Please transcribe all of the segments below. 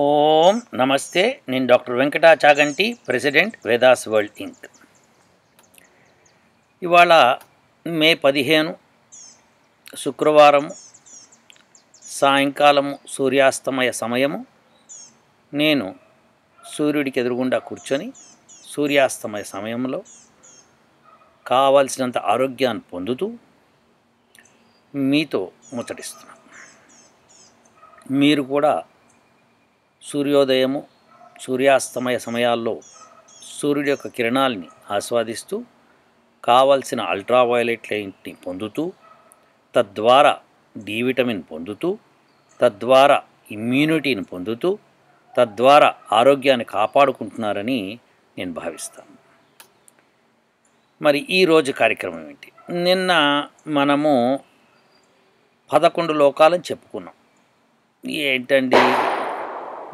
ఓం నమస్తే నేను doctor Venkata Chaganti president Vedas world Inc ఇవాళ మే పదిహేను శుక్రవారం సాయంకాలము సూర్యాస్తమయ సమయము నేను సూర్యుడికి ఎదురుగుండా కూర్చొని సూర్యాస్తమయ సమయంలో కావలసినంత ఆరోగ్యాన్ని పొందుతూ మీతో ముచ్చటిస్తున్నాను మీరు కూడా సూర్యోదయము సూర్యాస్తమయ సమయాల్లో సూర్యుడి యొక్క కిరణాలని ఆస్వాదిస్తూ కావలసిన అల్ట్రావయోలెట్ లైట్ని పొందుతూ తద్వారా డి విటమిన్ పొందుతూ తద్వారా ఇమ్యూనిటీని పొందుతూ తద్వారా ఆరోగ్యాన్ని కాపాడుకుంటున్నారని నేను భావిస్తాను మరి ఈరోజు కార్యక్రమం ఏంటి నిన్న మనము పదకొండు లోకాలని చెప్పుకున్నాం ఏంటండి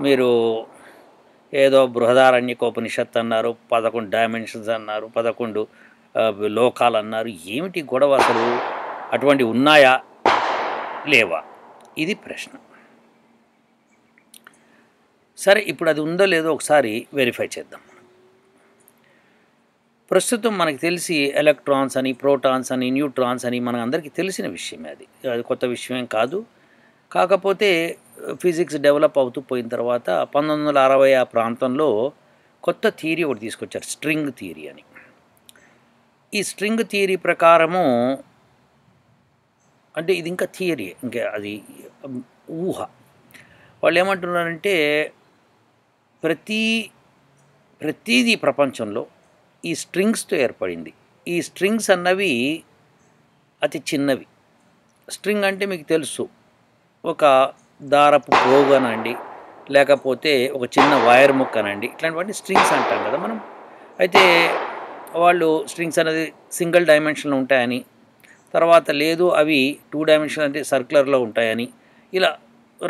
మీరు ఏదో బృహదారణ్యకోపనిషత్ అన్నారు పదకొండు డైమెన్షన్స్ అన్నారు పదకొండు లోకాలు అన్నారు ఏమిటి గొడవ అసలు అటువంటి ఉన్నాయా లేవా ఇది ప్రశ్న సరే ఇప్పుడు అది ఉందో లేదో ఒకసారి వెరిఫై చేద్దాం ప్రస్తుతం మనకు తెలిసి ఎలక్ట్రాన్స్ అని ప్రోటాన్స్ అని న్యూట్రాన్స్ అని మన అందరికీ తెలిసిన విషయమే అది అది కొత్త విషయం కాదు కాకపోతే ఫిజిక్స్ డెవలప్ అవుతూ పోయిన తర్వాత పంతొమ్మిది వందల అరవై ఆ ప్రాంతంలో కొత్త థియరీ ఒకటి తీసుకొచ్చారు స్ట్రింగ్ థియరీ అని ఈ స్ట్రింగ్ థియరీ ప్రకారము అంటే ఇది ఇంకా థియరీ ఇంకా అది ఊహ వాళ్ళు ఏమంటున్నారంటే ప్రతి ప్రతీదీ ప్రపంచంలో ఈ స్ట్రింగ్స్తో ఏర్పడింది ఈ స్ట్రింగ్స్ అన్నవి అతి చిన్నవి స్ట్రింగ్ అంటే మీకు తెలుసు ఒక దారపు అనండి లేకపోతే ఒక చిన్న వైర్ అనండి ఇట్లాంటివన్నీ స్ట్రింగ్స్ అంటాం కదా మనం అయితే వాళ్ళు స్ట్రింగ్స్ అనేది సింగిల్ డైమెన్షన్లో ఉంటాయని తర్వాత లేదు అవి టూ డైమెన్షన్ అంటే సర్క్యులర్లో ఉంటాయని ఇలా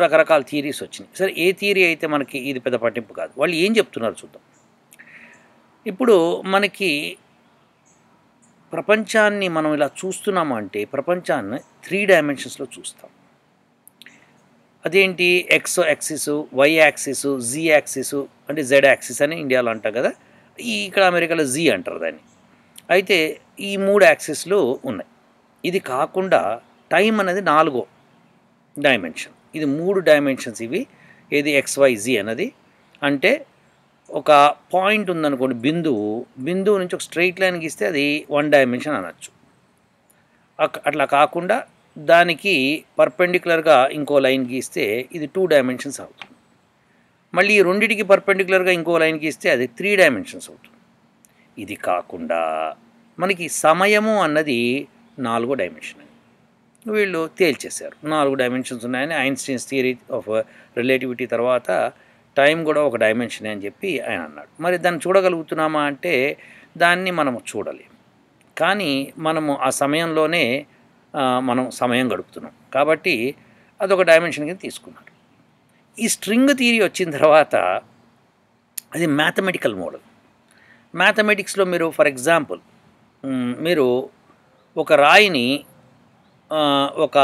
రకరకాల థియరీస్ వచ్చినాయి సరే ఏ థియరీ అయితే మనకి ఇది పెద్ద పట్టింపు కాదు వాళ్ళు ఏం చెప్తున్నారు చూద్దాం ఇప్పుడు మనకి ప్రపంచాన్ని మనం ఇలా చూస్తున్నామంటే ప్రపంచాన్ని త్రీ డైమెన్షన్స్లో చూస్తాం అదేంటి X axis Y axis Z axis అంటే జెడ్ యాక్సిస్ అని ఇండియాలో అంటాం కదా ఈ ఇక్కడ అమెరికాలో జీ అంటారు దాన్ని అయితే ఈ మూడు యాక్సిస్లు ఉన్నాయి ఇది కాకుండా టైం అనేది నాలుగో డైమెన్షన్ ఇది మూడు డైమెన్షన్స్ ఇవి ఏది ఎక్స్వైజీ అన్నది అంటే ఒక పాయింట్ ఉందనుకోండి బిందువు బిందువు నుంచి ఒక స్ట్రైట్ లైన్ గీస్తే అది వన్ డైమెన్షన్ అనొచ్చు అట్లా కాకుండా దానికి పర్పెండిక్యులర్గా ఇంకో లైన్ గీస్తే ఇది టూ డైమెన్షన్స్ అవుతుంది మళ్ళీ రెండింటికి పర్పెండిక్యులర్గా ఇంకో లైన్ గీస్తే అది త్రీ డైమెన్షన్స్ అవుతుంది ఇది కాకుండా మనకి సమయము అన్నది నాలుగో డైమెన్షన్ వీళ్ళు తేల్చేశారు నాలుగు డైమెన్షన్స్ ఉన్నాయని ఐన్స్టీన్స్ థియరీ ఆఫ్ రిలేటివిటీ తర్వాత టైం కూడా ఒక డైమెన్షనే అని చెప్పి ఆయన అన్నాడు మరి దాన్ని చూడగలుగుతున్నామా అంటే దాన్ని మనము చూడలేము కానీ మనము ఆ సమయంలోనే మనం సమయం గడుపుతున్నాం కాబట్టి అదొక డైమెన్షన్ కింద తీసుకున్నాడు ఈ స్ట్రింగ్ థీరీ వచ్చిన తర్వాత అది మ్యాథమెటికల్ మోడల్ మ్యాథమెటిక్స్లో మీరు ఫర్ ఎగ్జాంపుల్ మీరు ఒక రాయిని ఒక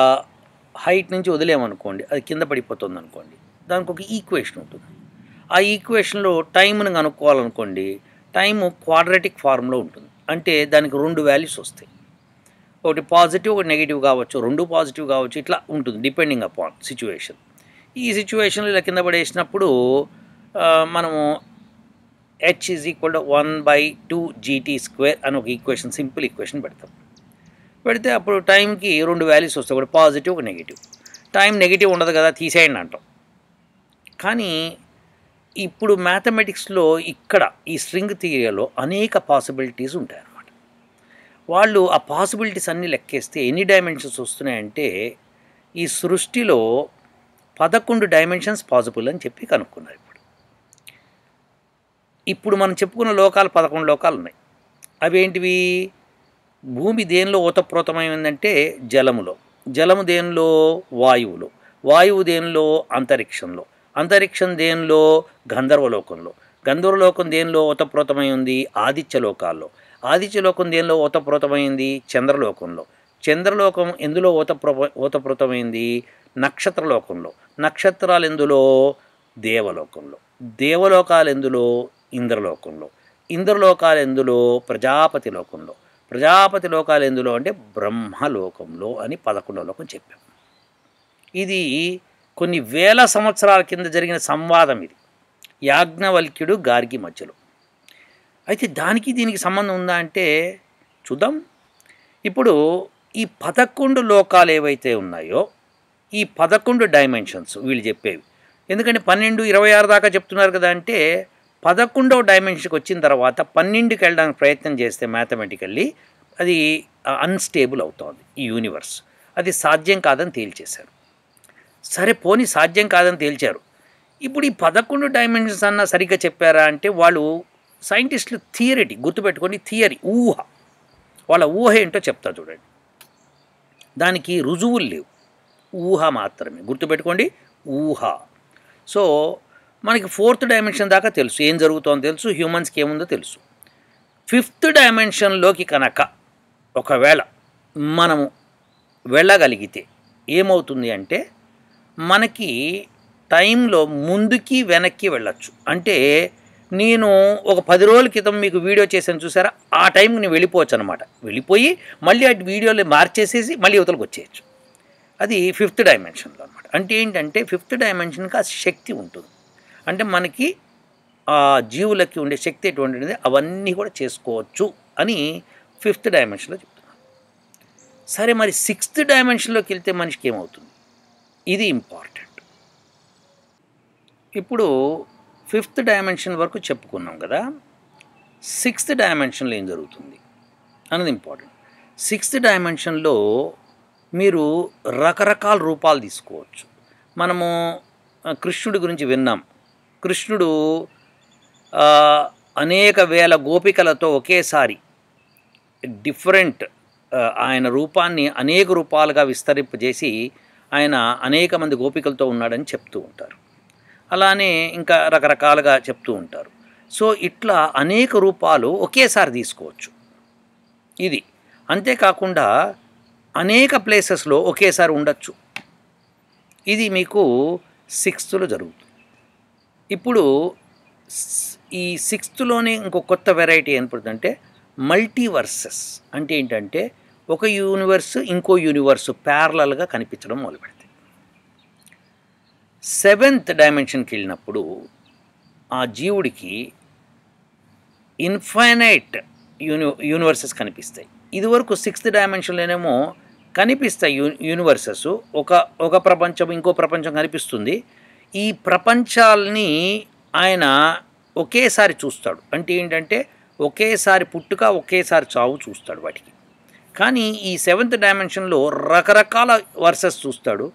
హైట్ నుంచి వదిలేమనుకోండి అది కింద పడిపోతుంది అనుకోండి దానికి ఒక ఈక్వేషన్ ఉంటుంది ఆ ఈక్వేషన్లో టైంను కనుక్కోవాలనుకోండి టైము క్వాడ్రటిక్ ఫార్మ్లో ఉంటుంది అంటే దానికి రెండు వాల్యూస్ వస్తాయి ఒకటి పాజిటివ్ ఒకటి నెగిటివ్ కావచ్చు రెండు పాజిటివ్ కావచ్చు ఇట్లా ఉంటుంది డిపెండింగ్ అపాన్ సిచ్యువేషన్ ఈ సిచ్యువేషన్లో ఇలా కింద పడేసినప్పుడు మనము H is equal to one by two GT square అని ఒక ఈక్వేషన్ సింపుల్ ఈక్వేషన్ పెడతాం పెడితే అప్పుడు టైంకి రెండు వాల్యూస్ వస్తాయి ఒకటి పాజిటివ్ ఒక నెగిటివ్ టైం నెగిటివ్ ఉండదు కదా తీసేయండి అంటాం కానీ ఇప్పుడు మ్యాథమెటిక్స్లో ఇక్కడ ఈ స్ట్రింగ్ థియరీలో అనేక పాసిబిలిటీస్ ఉంటాయి వాళ్ళు ఆ పాసిబిలిటీస్ అన్నీ లెక్కేస్తే ఎన్ని డైమెన్షన్స్ వస్తున్నాయంటే ఈ సృష్టిలో పదకొండు డైమెన్షన్స్ పాసిబుల్ అని చెప్పి కనుక్కున్నారు ఇప్పుడు ఇప్పుడు మనం చెప్పుకున్న లోకాలు పదకొండు లోకాలు ఉన్నాయి అవి ఏంటివి భూమి దేనిలో ఉందంటే జలములో జలము దేనిలో వాయువులో వాయువు దేనిలో అంతరిక్షంలో అంతరిక్షం దేనిలో గంధర్వలోకంలో గంధర్వలోకం దేనిలో ఓతప్రోతమై ఉంది లోకాల్లో ఆదిత్యలోకం దేనిలో ఓతప్రోతమైంది చంద్రలోకంలో చంద్రలోకం ఎందులో ఓతప్రో ఓతప్రోతమైంది నక్షత్రలోకంలో నక్షత్రాలు ఎందులో దేవలోకంలో దేవలోకాలు ఎందులో ఇంద్రలోకంలో ఇంద్రలోకాలు ఎందులో ప్రజాపతి లోకంలో ప్రజాపతి లోకాలు ఎందులో అంటే బ్రహ్మలోకంలో అని పదకొండో లోకం చెప్పాం ఇది కొన్ని వేల సంవత్సరాల కింద జరిగిన సంవాదం ఇది యాజ్ఞవల్క్యుడు గార్గి మధ్యలో అయితే దానికి దీనికి సంబంధం ఉందా అంటే చూద్దాం ఇప్పుడు ఈ పదకొండు లోకాలు ఏవైతే ఉన్నాయో ఈ పదకొండు డైమెన్షన్స్ వీళ్ళు చెప్పేవి ఎందుకంటే పన్నెండు ఇరవై ఆరు దాకా చెప్తున్నారు కదా అంటే పదకొండవ డైమెన్షన్కి వచ్చిన తర్వాత పన్నెండుకి వెళ్ళడానికి ప్రయత్నం చేస్తే మ్యాథమెటికల్లీ అది అన్స్టేబుల్ అవుతుంది ఈ యూనివర్స్ అది సాధ్యం కాదని తేల్చేశారు సరే పోని సాధ్యం కాదని తేల్చారు ఇప్పుడు ఈ పదకొండు డైమెన్షన్స్ అన్న సరిగ్గా చెప్పారా అంటే వాళ్ళు సైంటిస్టులు థియరిటీ గుర్తుపెట్టుకొని థియరీ ఊహ వాళ్ళ ఊహ ఏంటో చెప్తా చూడండి దానికి రుజువులు లేవు ఊహ మాత్రమే గుర్తుపెట్టుకోండి ఊహ సో మనకి ఫోర్త్ డైమెన్షన్ దాకా తెలుసు ఏం జరుగుతుందో తెలుసు హ్యూమన్స్కి ఏముందో తెలుసు ఫిఫ్త్ డైమెన్షన్లోకి కనుక ఒకవేళ మనము వెళ్ళగలిగితే ఏమవుతుంది అంటే మనకి టైంలో ముందుకి వెనక్కి వెళ్ళచ్చు అంటే నేను ఒక పది రోజుల క్రితం మీకు వీడియో చేశాను చూసారా ఆ టైంకి నేను వెళ్ళిపోవచ్చు అనమాట వెళ్ళిపోయి మళ్ళీ అటు వీడియోలు మార్చేసేసి మళ్ళీ యువతలకు వచ్చేయచ్చు అది ఫిఫ్త్ డైమెన్షన్లో అనమాట అంటే ఏంటంటే ఫిఫ్త్ డైమెన్షన్కి ఆ శక్తి ఉంటుంది అంటే మనకి ఆ జీవులకి ఉండే శక్తి ఎటువంటిది అవన్నీ కూడా చేసుకోవచ్చు అని ఫిఫ్త్ డైమెన్షన్లో చెప్తున్నాను సరే మరి సిక్స్త్ డైమెన్షన్లోకి వెళ్తే మనిషికి ఏమవుతుంది ఇది ఇంపార్టెంట్ ఇప్పుడు ఫిఫ్త్ డైమెన్షన్ వరకు చెప్పుకున్నాం కదా సిక్స్త్ డైమెన్షన్లో ఏం జరుగుతుంది అన్నది ఇంపార్టెంట్ సిక్స్త్ డైమెన్షన్లో మీరు రకరకాల రూపాలు తీసుకోవచ్చు మనము కృష్ణుడి గురించి విన్నాం కృష్ణుడు అనేక వేల గోపికలతో ఒకేసారి డిఫరెంట్ ఆయన రూపాన్ని అనేక రూపాలుగా విస్తరింపజేసి ఆయన అనేక మంది గోపికలతో ఉన్నాడని చెప్తూ ఉంటారు అలానే ఇంకా రకరకాలుగా చెప్తూ ఉంటారు సో ఇట్లా అనేక రూపాలు ఒకేసారి తీసుకోవచ్చు ఇది అంతేకాకుండా అనేక ప్లేసెస్లో ఒకేసారి ఉండొచ్చు ఇది మీకు సిక్స్త్లో జరుగుతుంది ఇప్పుడు ఈ సిక్స్త్లోనే ఇంకో కొత్త వెరైటీ ఏర్పడుతుందంటే మల్టీవర్సెస్ అంటే ఏంటంటే ఒక యూనివర్స్ ఇంకో యూనివర్స్ ప్యారలల్గా కనిపించడం మొదలుపెడతాం సెవెంత్ డైమెన్షన్కి వెళ్ళినప్పుడు ఆ జీవుడికి ఇన్ఫైనైట్ యూని యూనివర్సెస్ కనిపిస్తాయి ఇదివరకు సిక్స్త్ డైమెన్షన్లోనేమో కనిపిస్తాయి యూ యూనివర్సెస్ ఒక ఒక ప్రపంచం ఇంకో ప్రపంచం కనిపిస్తుంది ఈ ప్రపంచాలని ఆయన ఒకేసారి చూస్తాడు అంటే ఏంటంటే ఒకేసారి పుట్టుక ఒకేసారి చావు చూస్తాడు వాటికి కానీ ఈ సెవెంత్ డైమెన్షన్లో రకరకాల వర్సెస్ చూస్తాడు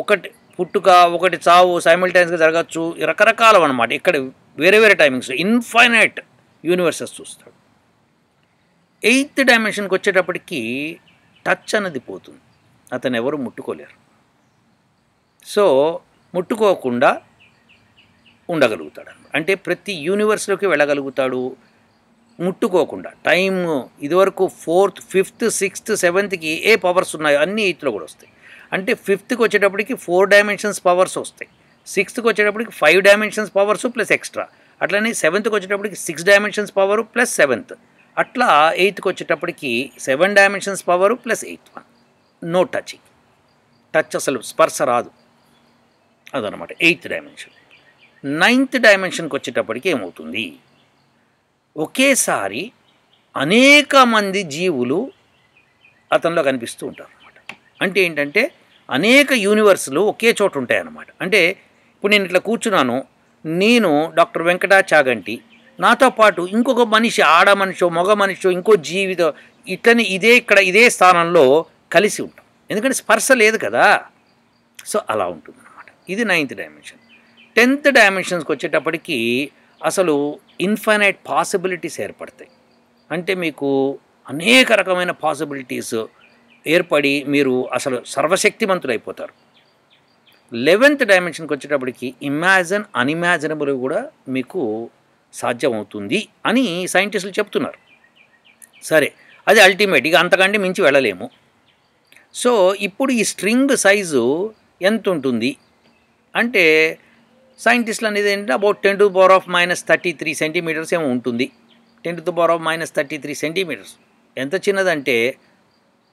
ఒకటి పుట్టుక ఒకటి చావు సైమిల్టైన్స్గా జరగచ్చు రకరకాలు అనమాట ఇక్కడ వేరే వేరే టైమింగ్స్ ఇన్ఫైనైట్ యూనివర్సెస్ చూస్తాడు ఎయిత్ డైమెన్షన్కి వచ్చేటప్పటికి టచ్ అన్నది పోతుంది అతను ఎవరు ముట్టుకోలేరు సో ముట్టుకోకుండా ఉండగలుగుతాడు అంటే ప్రతి యూనివర్స్లోకి వెళ్ళగలుగుతాడు ముట్టుకోకుండా టైం ఇదివరకు ఫోర్త్ ఫిఫ్త్ సిక్స్త్ సెవెంత్కి ఏ పవర్స్ ఉన్నాయో అన్నీ ఎయిత్లో కూడా వస్తాయి అంటే ఫిఫ్త్కి వచ్చేటప్పటికి ఫోర్ డైమెన్షన్స్ పవర్స్ వస్తాయి సిక్స్త్కి వచ్చేటప్పటికి five dimensions powers plus extra అట్లనే సెవెంత్కి వచ్చేటప్పటికి six dimensions power plus seventh అట్లా ఎయిత్కి వచ్చేటప్పటికి seven dimensions power plus eighth one no touching touch అసలు స్పర్శ రాదు అదనమాట ఎయిత్ డైమెన్షన్ నైన్త్ డైమెన్షన్కి వచ్చేటప్పటికి ఏమవుతుంది ఒకేసారి అనేక మంది జీవులు అతనిలో కనిపిస్తూ ఉంటారు అనమాట అంటే ఏంటంటే అనేక యూనివర్సులు ఒకే చోట ఉంటాయన్నమాట అంటే ఇప్పుడు నేను ఇట్లా కూర్చున్నాను నేను డాక్టర్ వెంకటాచాగంటి నాతో పాటు ఇంకొక మనిషి ఆడ మనిషో మగ మనిషో ఇంకో జీవితం ఇట్లని ఇదే ఇక్కడ ఇదే స్థానంలో కలిసి ఉంటాం ఎందుకంటే స్పర్శ లేదు కదా సో అలా ఉంటుంది అనమాట ఇది నైన్త్ డైమెన్షన్ టెన్త్ డైమెన్షన్స్కి వచ్చేటప్పటికి అసలు ఇన్ఫైనైట్ పాసిబిలిటీస్ ఏర్పడతాయి అంటే మీకు అనేక రకమైన పాసిబిలిటీస్ ఏర్పడి మీరు అసలు అయిపోతారు లెవెన్త్ డైమెన్షన్కి వచ్చేటప్పటికి ఇమాజిన్ అన్ఇమాజినబుల్ కూడా మీకు సాధ్యమవుతుంది అని సైంటిస్టులు చెప్తున్నారు సరే అది అల్టిమేట్ ఇక అంతకంటే మించి వెళ్ళలేము సో ఇప్పుడు ఈ స్ట్రింగ్ సైజు ఎంత ఉంటుంది అంటే సైంటిస్టులు అనేది ఏంటంటే about ten to power of minus thirty three centimetres ఏమో ఉంటుంది ten to power of minus thirty three centimetres ఎంత చిన్నదంటే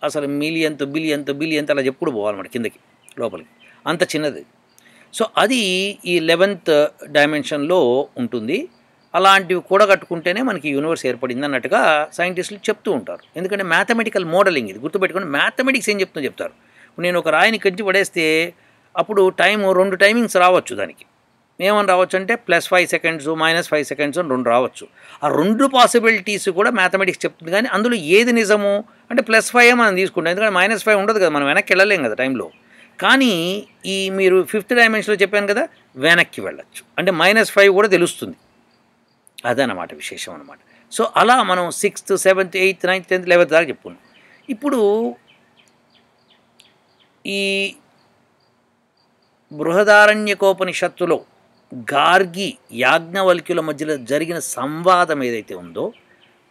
అసలు మిలియన్త్ బిలియన్త్ బిలియన్త్ అలా చెప్పుకుంటూ పోవాలన్నమాట కిందకి లోపలికి అంత చిన్నది సో అది ఈ లెవెన్త్ డైమెన్షన్లో ఉంటుంది అలాంటివి కూడా కట్టుకుంటేనే మనకి యూనివర్స్ ఏర్పడింది అన్నట్టుగా సైంటిస్టులు చెప్తూ ఉంటారు ఎందుకంటే మ్యాథమెటికల్ మోడలింగ్ ఇది గుర్తుపెట్టుకుని మ్యాథమెటిక్స్ ఏం చెప్తుందో చెప్తారు నేను ఒక రాయిని కంచి పడేస్తే అప్పుడు టైము రెండు టైమింగ్స్ రావచ్చు దానికి ఏమని రావచ్చు అంటే plus five seconds minus five seconds అని రెండు రావచ్చు ఆ రెండు పాసిబిలిటీస్ కూడా మ్యాథమెటిక్స్ చెప్తుంది కానీ అందులో ఏది నిజము అంటే ప్లస్ ఫైవ్ మనం తీసుకుంటాం ఎందుకంటే మైనస్ ఫైవ్ ఉండదు కదా మనం వెనక్కి వెళ్ళలేం కదా టైంలో కానీ ఈ మీరు ఫిఫ్త్ డైమెన్షన్లో చెప్పాను కదా వెనక్కి వెళ్ళచ్చు అంటే మైనస్ ఫైవ్ కూడా తెలుస్తుంది అదనమాట విశేషం అనమాట సో అలా మనం sixth seventh eighth ninth tenth eleventh దాకా చెప్పుకున్నాం ఇప్పుడు ఈ బృహదారణ్యకోపనిషత్తులో గార్గి యాజ్ఞవల్క్యుల మధ్యలో జరిగిన సంవాదం ఏదైతే ఉందో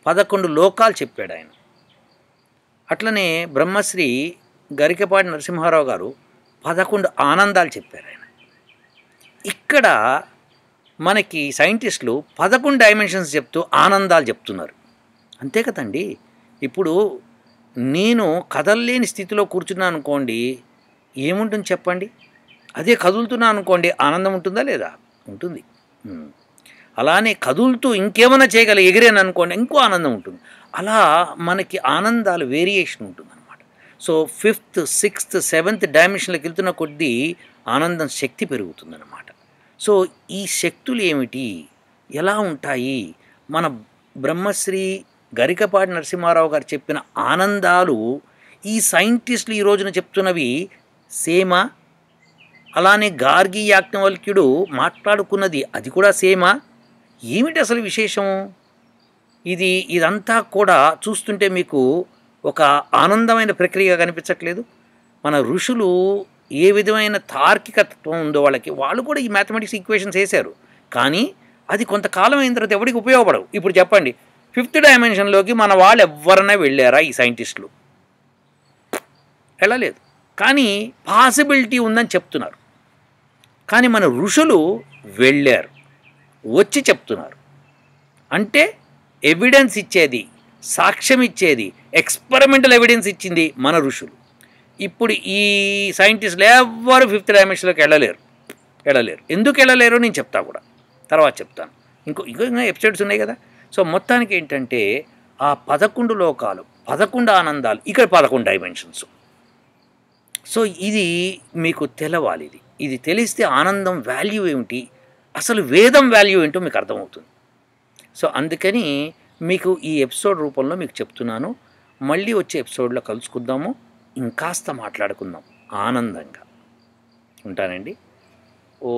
పదకొండు లోకాలు చెప్పాడు ఆయన అట్లనే బ్రహ్మశ్రీ గరికపాటి నరసింహారావు గారు పదకొండు ఆనందాలు చెప్పారు ఆయన ఇక్కడ మనకి సైంటిస్టులు పదకొండు డైమెన్షన్స్ చెప్తూ ఆనందాలు చెప్తున్నారు అంతే కదండి ఇప్పుడు నేను కదల్లేని స్థితిలో కూర్చున్నాను అనుకోండి ఏముంటుంది చెప్పండి అదే కదులుతున్నాను అనుకోండి ఆనందం ఉంటుందా లేదా ఉంటుంది అలానే కదులుతూ ఇంకేమైనా చేయగల ఎగిరేను అనుకోండి ఇంకో ఆనందం ఉంటుంది అలా మనకి ఆనందాలు వేరియేషన్ ఉంటుంది అనమాట సో ఫిఫ్త్ సిక్స్త్ సెవెంత్ డైమెన్షన్లోకి వెళ్తున్న కొద్దీ ఆనందం శక్తి అనమాట సో ఈ శక్తులు ఏమిటి ఎలా ఉంటాయి మన బ్రహ్మశ్రీ గరికపాటి నరసింహారావు గారు చెప్పిన ఆనందాలు ఈ సైంటిస్టులు ఈ రోజున చెప్తున్నవి సేమా అలానే గార్గి యాజ్ఞవల్క్యుడు మాట్లాడుకున్నది అది కూడా సేమా ఏమిటి అసలు విశేషము ఇది ఇదంతా కూడా చూస్తుంటే మీకు ఒక ఆనందమైన ప్రక్రియగా కనిపించట్లేదు మన ఋషులు ఏ విధమైన తార్కికత్వం ఉందో వాళ్ళకి వాళ్ళు కూడా ఈ మ్యాథమెటిక్స్ ఈక్వేషన్స్ వేశారు కానీ అది కొంతకాలం అయిన తర్వాత ఎవరికి ఉపయోగపడవు ఇప్పుడు చెప్పండి ఫిఫ్త్ డైమెన్షన్లోకి మన వాళ్ళు ఎవరైనా వెళ్ళారా ఈ సైంటిస్టులు వెళ్ళలేదు కానీ పాసిబిలిటీ ఉందని చెప్తున్నారు కానీ మన ఋషులు వెళ్ళారు వచ్చి చెప్తున్నారు అంటే ఎవిడెన్స్ ఇచ్చేది సాక్ష్యం ఇచ్చేది ఎక్స్పెరిమెంటల్ ఎవిడెన్స్ ఇచ్చింది మన ఋషులు ఇప్పుడు ఈ సైంటిస్టులు ఎవరు ఫిఫ్త్ డైమెన్షన్లోకి వెళ్ళలేరు వెళ్ళలేరు ఎందుకు వెళ్ళలేరు నేను చెప్తా కూడా తర్వాత చెప్తాను ఇంకో ఇంకో ఎపిసోడ్స్ ఉన్నాయి కదా సో మొత్తానికి ఏంటంటే ఆ పదకొండు లోకాలు పదకొండు ఆనందాలు ఇక్కడ పదకొండు డైమెన్షన్స్ సో ఇది మీకు తెలవాలి ఇది ఇది తెలిస్తే ఆనందం వాల్యూ ఏమిటి అసలు వేదం వాల్యూ ఏంటో మీకు అర్థమవుతుంది సో అందుకని మీకు ఈ ఎపిసోడ్ రూపంలో మీకు చెప్తున్నాను మళ్ళీ వచ్చే ఎపిసోడ్లో కలుసుకుందాము ఇంకాస్త మాట్లాడుకుందాం ఆనందంగా ఉంటానండి ఓ